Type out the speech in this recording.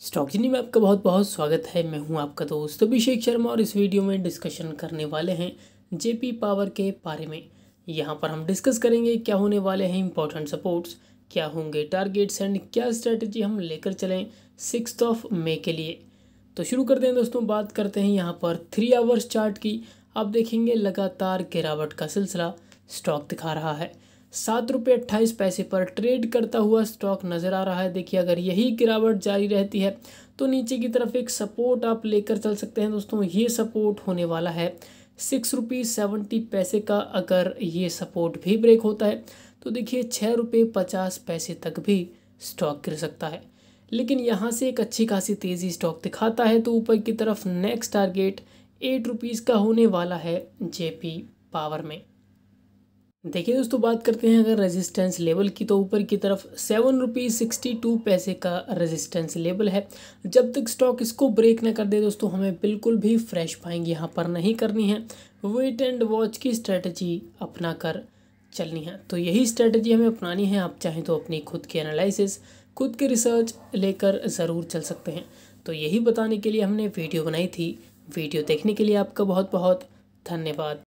stock जिनी में आपका बहुत बहुत स्वागत है मैं हूं आपका दोस्त अभिषेक शर्मा और इस वीडियो में डिस्कशन करने वाले हैं जेपी पावर के बारे में यहां पर हम डिस्कस करेंगे क्या होने वाले हैं इंपॉर्टेंट सपोर्ट्स क्या होंगे टारगेट्स एंड क्या स्ट्रेटजी हम लेकर चलें सिक्स ऑफ मे के लिए तो शुरू करते हैं दोस्तों बात करते हैं यहाँ पर थ्री आवर्स चार्ट की आप देखेंगे लगातार गिरावट का सिलसिला स्टॉक दिखा रहा है सात रुपये अट्ठाईस पैसे पर ट्रेड करता हुआ स्टॉक नज़र आ रहा है देखिए अगर यही गिरावट जारी रहती है तो नीचे की तरफ एक सपोर्ट आप लेकर चल सकते हैं दोस्तों ये सपोर्ट होने वाला है सिक्स रुपीज़ सेवेंटी पैसे का अगर ये सपोर्ट भी ब्रेक होता है तो देखिए छः रुपये पचास पैसे तक भी स्टॉक गिर सकता है लेकिन यहाँ से एक अच्छी खासी तेज़ी स्टॉक दिखाता है तो ऊपर की तरफ नेक्स्ट टारगेट एट रुपीज़ का होने वाला है जेपी पावर में देखिए दोस्तों बात करते हैं अगर रेजिस्टेंस लेवल की तो ऊपर की तरफ सेवन रुपीज़ सिक्सटी टू पैसे का रेजिस्टेंस लेवल है जब तक स्टॉक इसको ब्रेक ना कर दे दोस्तों हमें बिल्कुल भी फ्रेश बाइंग यहाँ पर नहीं करनी है वेट एंड वॉच की स्ट्रेटजी अपना कर चलनी है तो यही स्ट्रेटजी हमें अपनानी है आप चाहें तो अपनी खुद की एनालिसिस खुद की रिसर्च लेकर ज़रूर चल सकते हैं तो यही बताने के लिए हमने वीडियो बनाई थी वीडियो देखने के लिए आपका बहुत बहुत धन्यवाद